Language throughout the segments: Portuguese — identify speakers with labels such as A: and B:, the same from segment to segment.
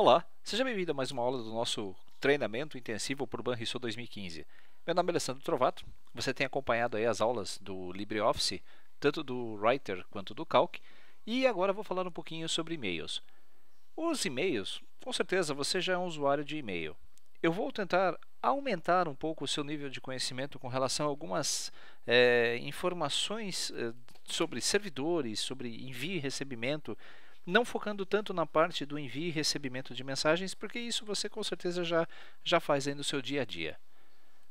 A: Olá, seja bem-vindo a mais uma aula do nosso treinamento intensivo por Banrisul 2015. Meu nome é Alessandro Trovato, você tem acompanhado aí as aulas do LibreOffice, tanto do Writer quanto do Calc, e agora vou falar um pouquinho sobre e-mails. Os e-mails, com certeza você já é um usuário de e-mail. Eu vou tentar aumentar um pouco o seu nível de conhecimento com relação a algumas é, informações é, sobre servidores, sobre envio e recebimento, não focando tanto na parte do envio e recebimento de mensagens, porque isso você com certeza já, já faz aí no seu dia a dia.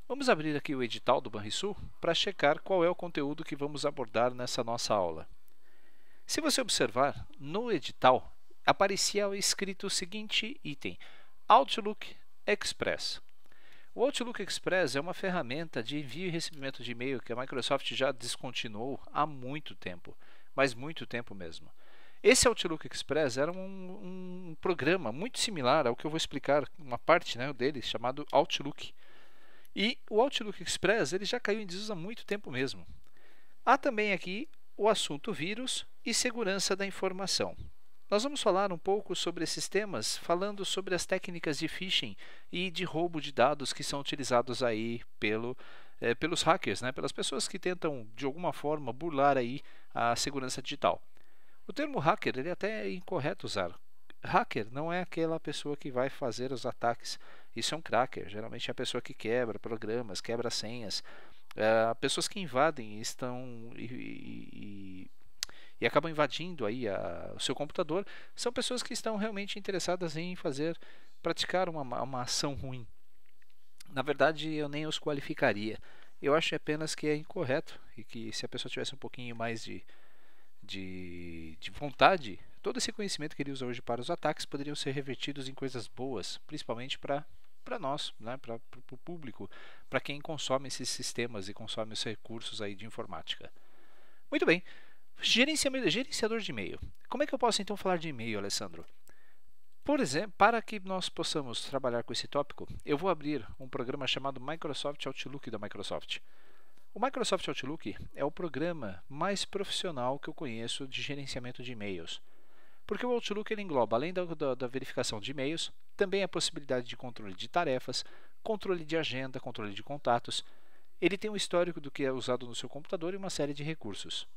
A: Vamos abrir aqui o edital do Banrisul para checar qual é o conteúdo que vamos abordar nessa nossa aula. Se você observar, no edital aparecia escrito o seguinte item: Outlook Express. O Outlook Express é uma ferramenta de envio e recebimento de e-mail que a Microsoft já descontinuou há muito tempo, mas muito tempo mesmo. Esse Outlook Express era um, um, programa muito similar ao que eu vou explicar uma parte né, dele chamado Outlook. E o Outlook Express ele já caiu em desuso há muito tempo mesmo. Há também aqui o assunto vírus e segurança da informação. Nós vamos falar um pouco sobre esses temas, falando sobre as técnicas de phishing e de roubo de dados que são utilizados aí pelo, é, pelos hackers, né? pelas pessoas que tentam de alguma forma burlar aí a segurança digital. O termo hacker ele é até é incorreto usar. Hacker não é aquela pessoa que vai fazer os ataques. Isso é um cracker. Geralmente é a pessoa que quebra programas, quebra senhas. Ah, pessoas que invadem estão e, e, e acabam invadindo aí a, o seu computador são pessoas que estão realmente interessadas em fazer praticar uma, uma ação ruim. Na verdade, eu nem os qualificaria. Eu acho apenas que é incorreto e que se a pessoa tivesse um pouquinho mais de de, de vontade, todo esse conhecimento que ele usa hoje para os ataques poderiam ser revertidos em coisas boas, principalmente para para nós, né, para o público, para quem consome esses sistemas e consome os recursos aí de informática. Muito bem, gerenciador de e-mail. Como é que eu posso então falar de e-mail, Alessandro? Por exemplo, para que nós possamos trabalhar com esse tópico, eu vou abrir um programa chamado Microsoft Outlook da Microsoft. O Microsoft Outlook é o programa mais profissional que eu conheço de gerenciamento de e-mails. Porque o Outlook ele engloba, além da, da, da verificação de e-mails, também a possibilidade de controle de tarefas, controle de agenda, controle de contatos. Ele tem um histórico do que é usado no seu computador e uma série de recursos.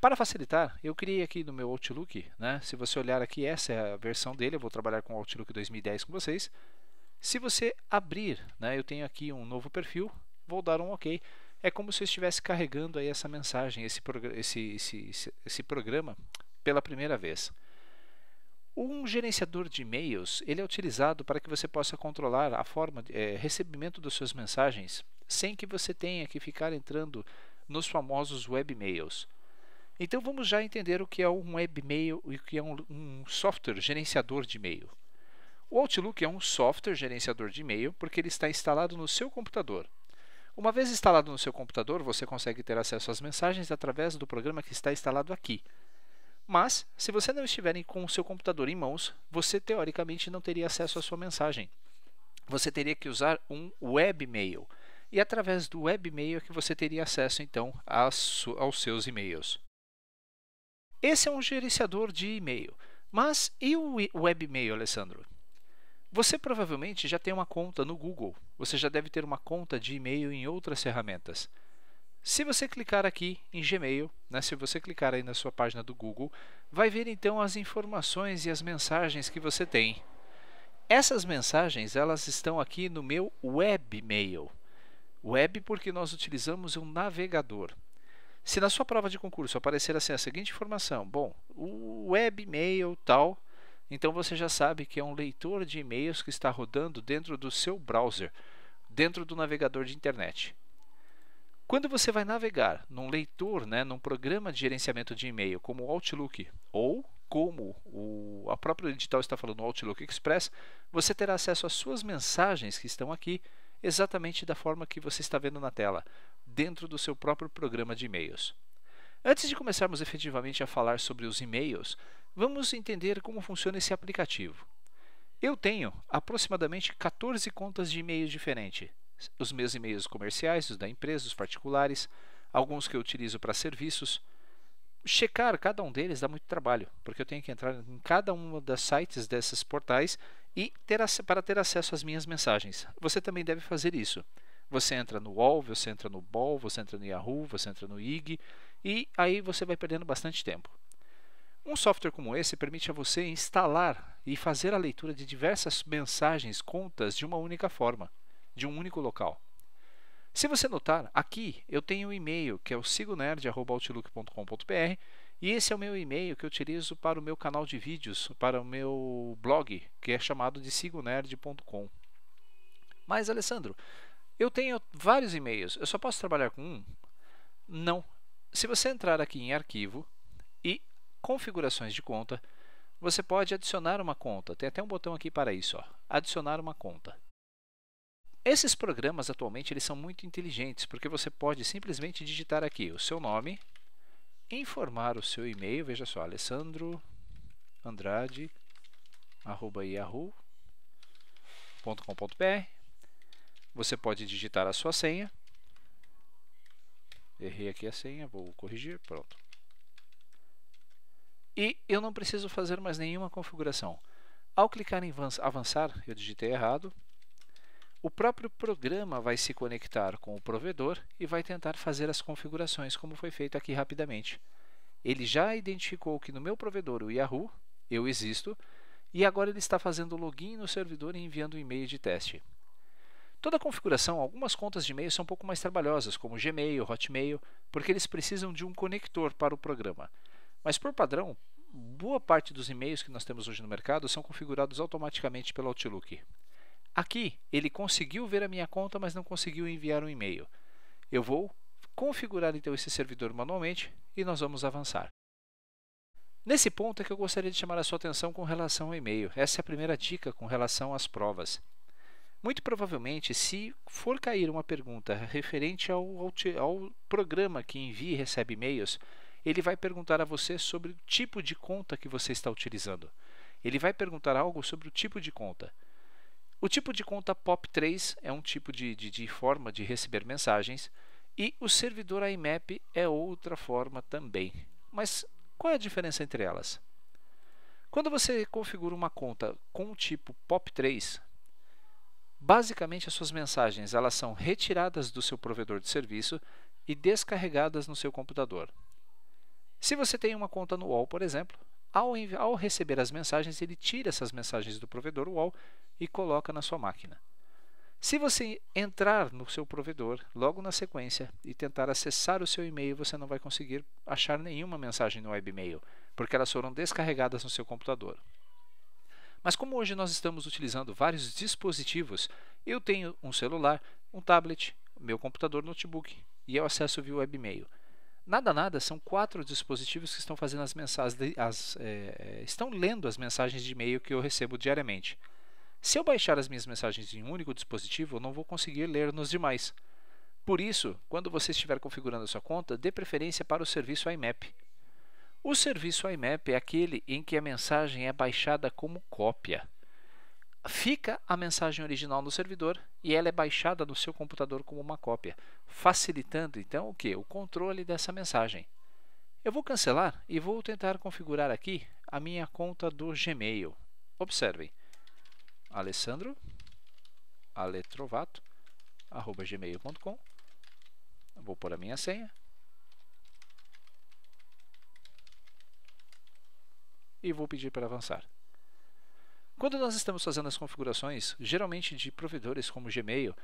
A: Para facilitar, eu criei aqui no meu Outlook, né? se você olhar aqui, essa é a versão dele, eu vou trabalhar com o Outlook 2010 com vocês. Se você abrir, né, eu tenho aqui um novo perfil, vou dar um OK. É como se eu estivesse carregando aí essa mensagem, esse, esse, esse, esse programa, pela primeira vez. Um gerenciador de e-mails ele é utilizado para que você possa controlar a forma de é, recebimento das suas mensagens sem que você tenha que ficar entrando nos famosos webmails. Então vamos já entender o que é um webmail e o que é um, um software gerenciador de e-mail. O Outlook é um software gerenciador de e-mail porque ele está instalado no seu computador. Uma vez instalado no seu computador, você consegue ter acesso às mensagens através do programa que está instalado aqui. Mas, se você não estiver com o seu computador em mãos, você teoricamente não teria acesso à sua mensagem. Você teria que usar um webmail. E através do webmail é que você teria acesso então aos seus e-mails. Esse é um gerenciador de e-mail. Mas e o webmail, Alessandro? Você provavelmente já tem uma conta no Google, você já deve ter uma conta de e-mail em outras ferramentas. Se você clicar aqui em Gmail, né, se você clicar aí na sua página do Google, vai ver então as informações e as mensagens que você tem. Essas mensagens elas estão aqui no meu webmail. Web porque nós utilizamos um navegador. Se na sua prova de concurso aparecer assim a seguinte informação, bom, o webmail tal então você já sabe que é um leitor de e-mails que está rodando dentro do seu browser, dentro do navegador de internet. Quando você vai navegar num leitor, né, num programa de gerenciamento de e-mail como o Outlook ou como o, a própria edital está falando o Outlook Express, você terá acesso às suas mensagens que estão aqui exatamente da forma que você está vendo na tela, dentro do seu próprio programa de e-mails. Antes de começarmos efetivamente a falar sobre os e-mails, vamos entender como funciona esse aplicativo. Eu tenho aproximadamente 14 contas de e mails diferentes. Os meus e-mails comerciais, os da empresa, os particulares, alguns que eu utilizo para serviços. Checar cada um deles dá muito trabalho, porque eu tenho que entrar em cada um dos sites desses portais e ter, para ter acesso às minhas mensagens. Você também deve fazer isso. Você entra no UOL, você entra no BOL, você entra no Yahoo, você entra no IG, e aí você vai perdendo bastante tempo. Um software como esse permite a você instalar e fazer a leitura de diversas mensagens contas de uma única forma, de um único local. Se você notar, aqui eu tenho um e-mail que é o sigonerd.outlook.com.br e esse é o meu e-mail que eu utilizo para o meu canal de vídeos, para o meu blog, que é chamado de sigonerd.com. Mas, Alessandro, eu tenho vários e-mails, eu só posso trabalhar com um? Não, se você entrar aqui em Arquivo e Configurações de conta, você pode adicionar uma conta. Tem até um botão aqui para isso, ó, adicionar uma conta. Esses programas atualmente eles são muito inteligentes, porque você pode simplesmente digitar aqui o seu nome, informar o seu e-mail, veja só, Alessandro Andrade arroba yahoo.com.br. Você pode digitar a sua senha Errei aqui a senha, vou corrigir, pronto. E eu não preciso fazer mais nenhuma configuração. Ao clicar em avançar, eu digitei errado, o próprio programa vai se conectar com o provedor e vai tentar fazer as configurações, como foi feito aqui rapidamente. Ele já identificou que no meu provedor, o Yahoo, eu existo, e agora ele está fazendo o login no servidor e enviando um e-mail de teste. Toda a configuração, algumas contas de e-mail são um pouco mais trabalhosas, como Gmail, Hotmail, porque eles precisam de um conector para o programa. Mas por padrão, boa parte dos e-mails que nós temos hoje no mercado são configurados automaticamente pelo Outlook. Aqui, ele conseguiu ver a minha conta, mas não conseguiu enviar um e-mail. Eu vou configurar então esse servidor manualmente e nós vamos avançar. Nesse ponto é que eu gostaria de chamar a sua atenção com relação ao e-mail. Essa é a primeira dica com relação às provas. Muito provavelmente, se for cair uma pergunta referente ao, ao, ao programa que envia e recebe e-mails, ele vai perguntar a você sobre o tipo de conta que você está utilizando. Ele vai perguntar algo sobre o tipo de conta. O tipo de conta POP3 é um tipo de, de, de forma de receber mensagens e o servidor IMAP é outra forma também. Mas qual é a diferença entre elas? Quando você configura uma conta com o tipo POP3, Basicamente, as suas mensagens elas são retiradas do seu provedor de serviço e descarregadas no seu computador. Se você tem uma conta no UOL, por exemplo, ao, ao receber as mensagens, ele tira essas mensagens do provedor UOL e coloca na sua máquina. Se você entrar no seu provedor logo na sequência e tentar acessar o seu e-mail, você não vai conseguir achar nenhuma mensagem no webmail, porque elas foram descarregadas no seu computador. Mas como hoje nós estamos utilizando vários dispositivos, eu tenho um celular, um tablet, meu computador notebook e eu acesso via webmail. Nada nada, são quatro dispositivos que estão fazendo as mensagens, as, é, estão lendo as mensagens de e-mail que eu recebo diariamente. Se eu baixar as minhas mensagens em um único dispositivo, eu não vou conseguir ler nos demais. Por isso, quando você estiver configurando a sua conta, dê preferência para o serviço IMAP. O serviço IMAP é aquele em que a mensagem é baixada como cópia. Fica a mensagem original no servidor e ela é baixada no seu computador como uma cópia, facilitando então o que? O controle dessa mensagem. Eu vou cancelar e vou tentar configurar aqui a minha conta do Gmail. Observem. Alessandro aletrovato@gmail.com. Vou pôr a minha senha e vou pedir para avançar. Quando nós estamos fazendo as configurações, geralmente de provedores como Gmail,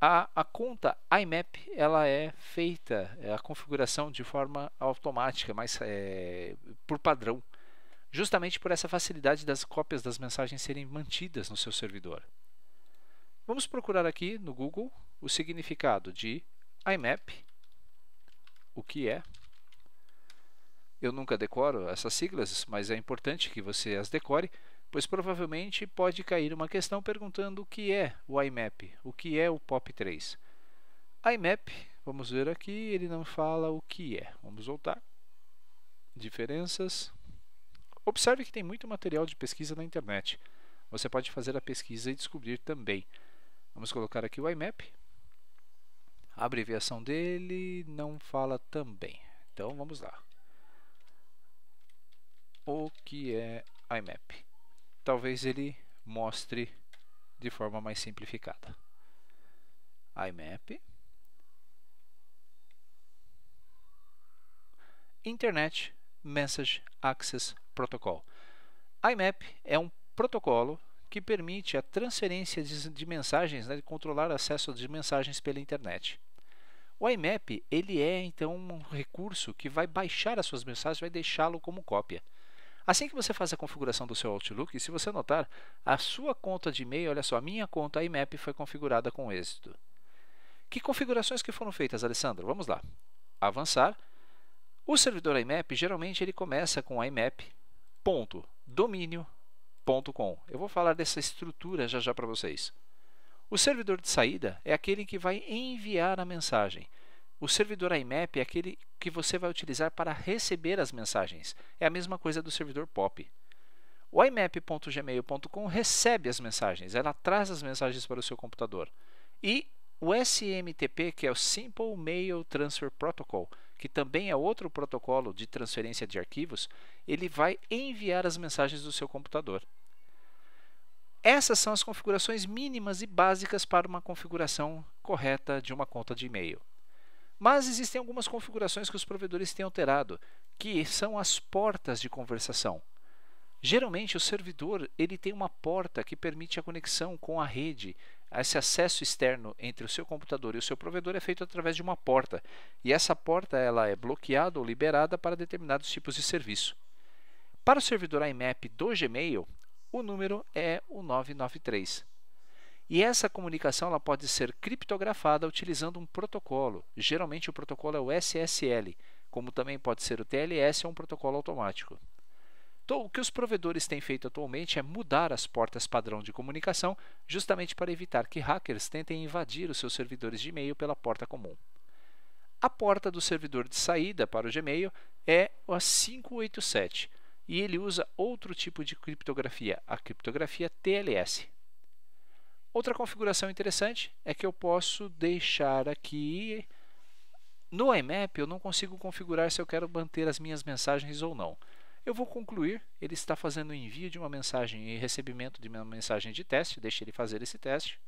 A: a, a conta IMAP ela é feita, é a configuração de forma automática, mas é, por padrão, justamente por essa facilidade das cópias das mensagens serem mantidas no seu servidor. Vamos procurar aqui no Google o significado de IMAP, o que é eu nunca decoro essas siglas, mas é importante que você as decore, pois provavelmente pode cair uma questão perguntando o que é o IMAP, o que é o POP3. IMAP, vamos ver aqui, ele não fala o que é. Vamos voltar. Diferenças. Observe que tem muito material de pesquisa na internet. Você pode fazer a pesquisa e descobrir também. Vamos colocar aqui o IMAP. A abreviação dele não fala também. Então vamos lá o que é IMAP. Talvez ele mostre de forma mais simplificada. IMAP. Internet Message Access Protocol. IMAP é um protocolo que permite a transferência de mensagens, né, de controlar acesso de mensagens pela internet. O IMAP ele é então um recurso que vai baixar as suas mensagens, vai deixá-lo como cópia. Assim que você faz a configuração do seu Outlook, se você notar, a sua conta de e-mail, olha só, a minha conta IMAP foi configurada com êxito. Que configurações que foram feitas, Alessandro? Vamos lá. Avançar. O servidor IMAP, geralmente, ele começa com imap.domínio.com. Eu vou falar dessa estrutura já já para vocês. O servidor de saída é aquele que vai enviar a mensagem. O servidor IMAP é aquele que você vai utilizar para receber as mensagens. É a mesma coisa do servidor POP. O imap.gmail.com recebe as mensagens, ela traz as mensagens para o seu computador. E o SMTP, que é o Simple Mail Transfer Protocol, que também é outro protocolo de transferência de arquivos, ele vai enviar as mensagens do seu computador. Essas são as configurações mínimas e básicas para uma configuração correta de uma conta de e-mail. Mas existem algumas configurações que os provedores têm alterado, que são as portas de conversação. Geralmente o servidor ele tem uma porta que permite a conexão com a rede. Esse acesso externo entre o seu computador e o seu provedor é feito através de uma porta, e essa porta ela é bloqueada ou liberada para determinados tipos de serviço. Para o servidor IMAP do Gmail, o número é o 993. E essa comunicação ela pode ser criptografada utilizando um protocolo. Geralmente o protocolo é o SSL, como também pode ser o TLS ou um protocolo automático. Então, o que os provedores têm feito atualmente é mudar as portas padrão de comunicação, justamente para evitar que hackers tentem invadir os seus servidores de e-mail pela porta comum. A porta do servidor de saída para o Gmail é a 587 e ele usa outro tipo de criptografia, a criptografia TLS. Outra configuração interessante é que eu posso deixar aqui no IMAP eu não consigo configurar se eu quero manter as minhas mensagens ou não. Eu vou concluir, ele está fazendo o envio de uma mensagem e recebimento de uma mensagem de teste, deixe ele fazer esse teste.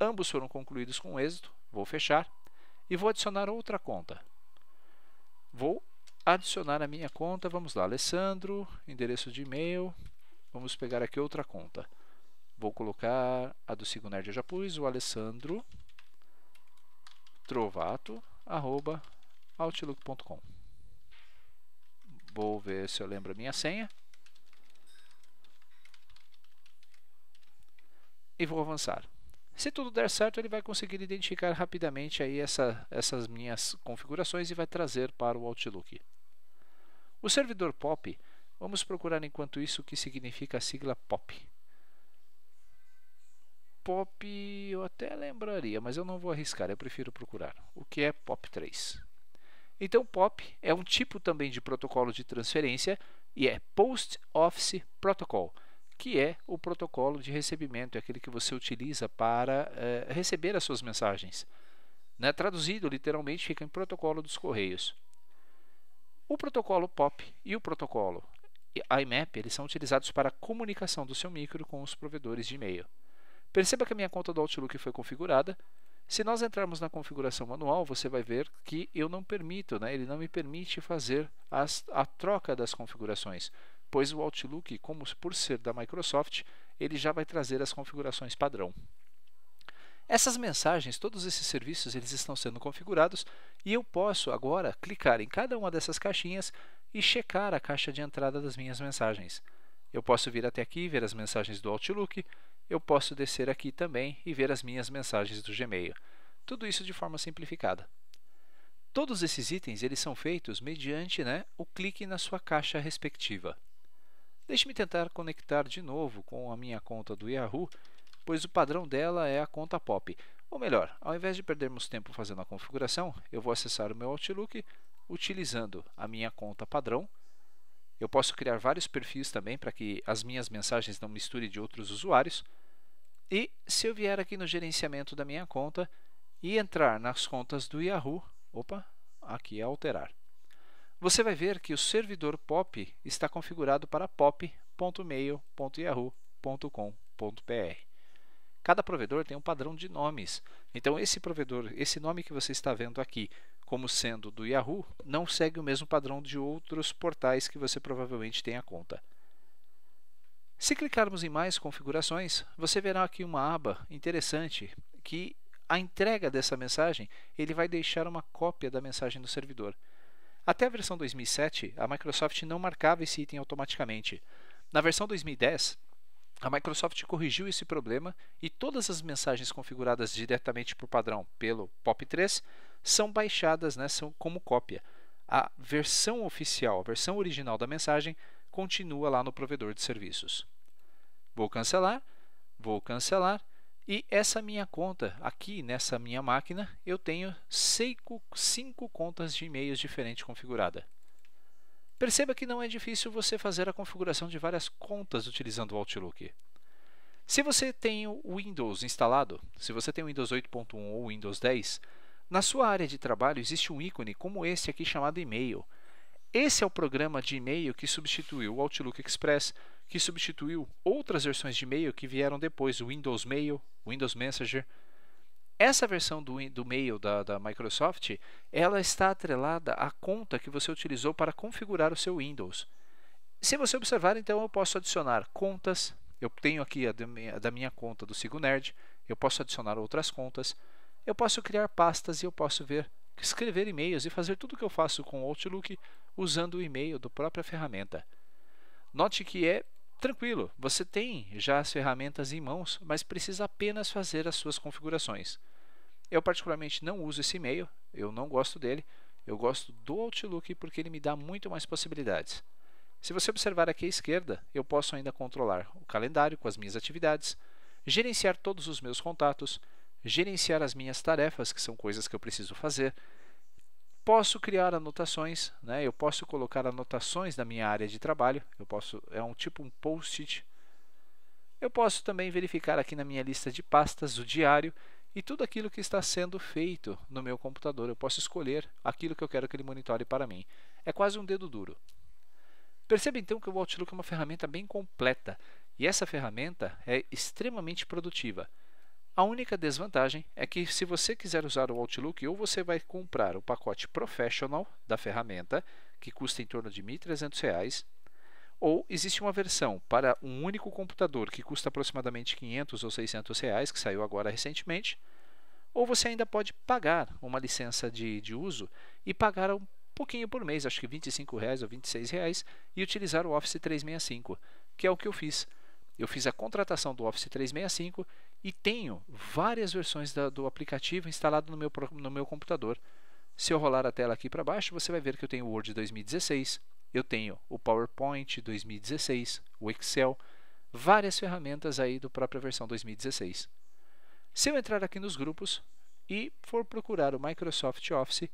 A: Ambos foram concluídos com êxito, vou fechar e vou adicionar outra conta. Vou adicionar a minha conta, vamos lá, Alessandro, endereço de e-mail, vamos pegar aqui outra conta. Vou colocar a do Nerd. eu já pus, o Alessandro Trovato, arroba outlook.com. Vou ver se eu lembro a minha senha. E vou avançar. Se tudo der certo, ele vai conseguir identificar rapidamente aí essa, essas minhas configurações e vai trazer para o Outlook. O servidor POP, vamos procurar enquanto isso o que significa a sigla POP pop eu até lembraria, mas eu não vou arriscar, eu prefiro procurar. O que é POP3? Então, POP é um tipo também de protocolo de transferência e é Post Office Protocol, que é o protocolo de recebimento, é aquele que você utiliza para é, receber as suas mensagens. Né? Traduzido literalmente fica em protocolo dos correios. O protocolo POP e o protocolo IMAP eles são utilizados para a comunicação do seu micro com os provedores de e-mail. Perceba que a minha conta do Outlook foi configurada. Se nós entrarmos na configuração manual, você vai ver que eu não permito, né? ele não me permite fazer as, a troca das configurações, pois o Outlook, como por ser da Microsoft, ele já vai trazer as configurações padrão. Essas mensagens, todos esses serviços, eles estão sendo configurados e eu posso agora clicar em cada uma dessas caixinhas e checar a caixa de entrada das minhas mensagens. Eu posso vir até aqui ver as mensagens do Outlook, eu posso descer aqui também e ver as minhas mensagens do Gmail. Tudo isso de forma simplificada. Todos esses itens eles são feitos mediante né, o clique na sua caixa respectiva. Deixe-me tentar conectar de novo com a minha conta do Yahoo, pois o padrão dela é a conta POP. Ou melhor, ao invés de perdermos tempo fazendo a configuração, eu vou acessar o meu Outlook utilizando a minha conta padrão eu posso criar vários perfis também para que as minhas mensagens não misturem de outros usuários. E se eu vier aqui no gerenciamento da minha conta e entrar nas contas do Yahoo, opa, aqui é alterar. Você vai ver que o servidor POP está configurado para pop.mail.yahoo.com.br. Cada provedor tem um padrão de nomes. Então esse provedor, esse nome que você está vendo aqui como sendo do Yahoo, não segue o mesmo padrão de outros portais que você provavelmente tenha conta. Se clicarmos em mais configurações, você verá aqui uma aba interessante que a entrega dessa mensagem, ele vai deixar uma cópia da mensagem no servidor. Até a versão 2007, a Microsoft não marcava esse item automaticamente. Na versão 2010, a Microsoft corrigiu esse problema e todas as mensagens configuradas diretamente por padrão pelo POP3 são baixadas né, são como cópia. A versão oficial, a versão original da mensagem, continua lá no provedor de serviços. Vou cancelar, vou cancelar e essa minha conta, aqui nessa minha máquina, eu tenho cinco, cinco contas de e-mails diferentes configuradas. Perceba que não é difícil você fazer a configuração de várias contas utilizando o Outlook. Se você tem o Windows instalado, se você tem o Windows 8.1 ou Windows 10, na sua área de trabalho existe um ícone como esse aqui chamado e-mail. Esse é o programa de e-mail que substituiu o Outlook Express, que substituiu outras versões de e-mail que vieram depois, o Windows Mail, o Windows Messenger essa versão do, do Mail da, da Microsoft, ela está atrelada à conta que você utilizou para configurar o seu Windows. Se você observar, então eu posso adicionar contas. Eu tenho aqui a da minha conta do Sigo Nerd. Eu posso adicionar outras contas. Eu posso criar pastas e eu posso ver, escrever e-mails e fazer tudo o que eu faço com o Outlook usando o e-mail da própria ferramenta. Note que é tranquilo, você tem já as ferramentas em mãos, mas precisa apenas fazer as suas configurações. Eu particularmente não uso esse e-mail, eu não gosto dele. Eu gosto do Outlook porque ele me dá muito mais possibilidades. Se você observar aqui à esquerda, eu posso ainda controlar o calendário com as minhas atividades, gerenciar todos os meus contatos, gerenciar as minhas tarefas, que são coisas que eu preciso fazer. Posso criar anotações, né? eu posso colocar anotações da minha área de trabalho, eu posso, é um tipo um post-it. Eu posso também verificar aqui na minha lista de pastas o diário e tudo aquilo que está sendo feito no meu computador. Eu posso escolher aquilo que eu quero que ele monitore para mim. É quase um dedo duro. Perceba então que o Outlook é uma ferramenta bem completa e essa ferramenta é extremamente produtiva. A única desvantagem é que, se você quiser usar o Outlook, ou você vai comprar o pacote Professional da ferramenta, que custa em torno de R$ 1.300, ou existe uma versão para um único computador que custa aproximadamente 500 ou 600 reais, que saiu agora recentemente, ou você ainda pode pagar uma licença de, de uso e pagar um pouquinho por mês, acho que 25 reais ou 26 reais, e utilizar o Office 365, que é o que eu fiz. Eu fiz a contratação do Office 365 e tenho várias versões da, do aplicativo instalado no meu, no meu computador. Se eu rolar a tela aqui para baixo, você vai ver que eu tenho o Word 2016, eu tenho o PowerPoint 2016, o Excel, várias ferramentas aí do própria versão 2016. Se eu entrar aqui nos grupos e for procurar o Microsoft Office,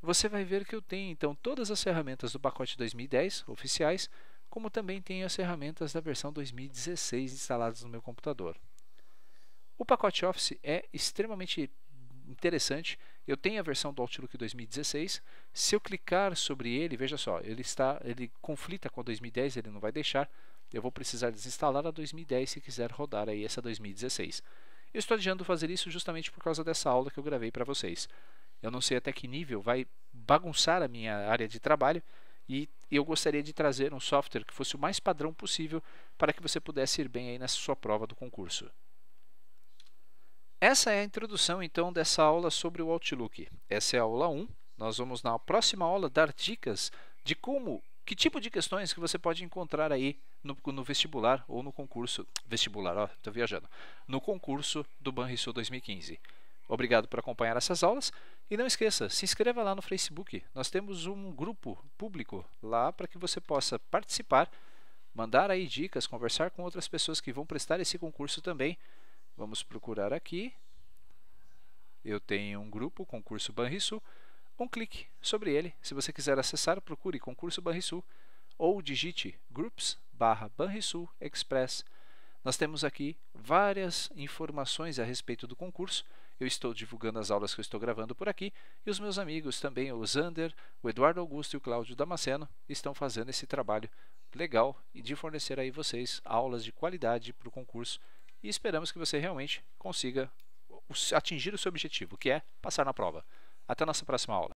A: você vai ver que eu tenho então todas as ferramentas do pacote 2010 oficiais, como também tenho as ferramentas da versão 2016 instaladas no meu computador. O pacote Office é extremamente interessante. Eu tenho a versão do Outlook 2016. Se eu clicar sobre ele, veja só, ele está, ele conflita com a 2010, ele não vai deixar. Eu vou precisar desinstalar a 2010 se quiser rodar aí essa 2016. Eu estou adiando fazer isso justamente por causa dessa aula que eu gravei para vocês. Eu não sei até que nível vai bagunçar a minha área de trabalho e eu gostaria de trazer um software que fosse o mais padrão possível para que você pudesse ir bem aí na sua prova do concurso. Essa é a introdução então dessa aula sobre o Outlook. Essa é a aula 1. Nós vamos na próxima aula dar dicas de como, que tipo de questões que você pode encontrar aí no, no vestibular ou no concurso vestibular, ó, tô viajando, no concurso do Banrisul 2015. Obrigado por acompanhar essas aulas e não esqueça, se inscreva lá no Facebook. Nós temos um grupo público lá para que você possa participar, mandar aí dicas, conversar com outras pessoas que vão prestar esse concurso também. Vamos procurar aqui. Eu tenho um grupo, concurso Banrisul. Um clique sobre ele. Se você quiser acessar, procure concurso Banrisul ou digite groups barra Banrisul Express. Nós temos aqui várias informações a respeito do concurso. Eu estou divulgando as aulas que eu estou gravando por aqui e os meus amigos também, o Zander, o Eduardo Augusto e o Cláudio Damasceno, estão fazendo esse trabalho legal e de fornecer aí vocês aulas de qualidade para o concurso e esperamos que você realmente consiga atingir o seu objetivo, que é passar na prova. Até a nossa próxima aula.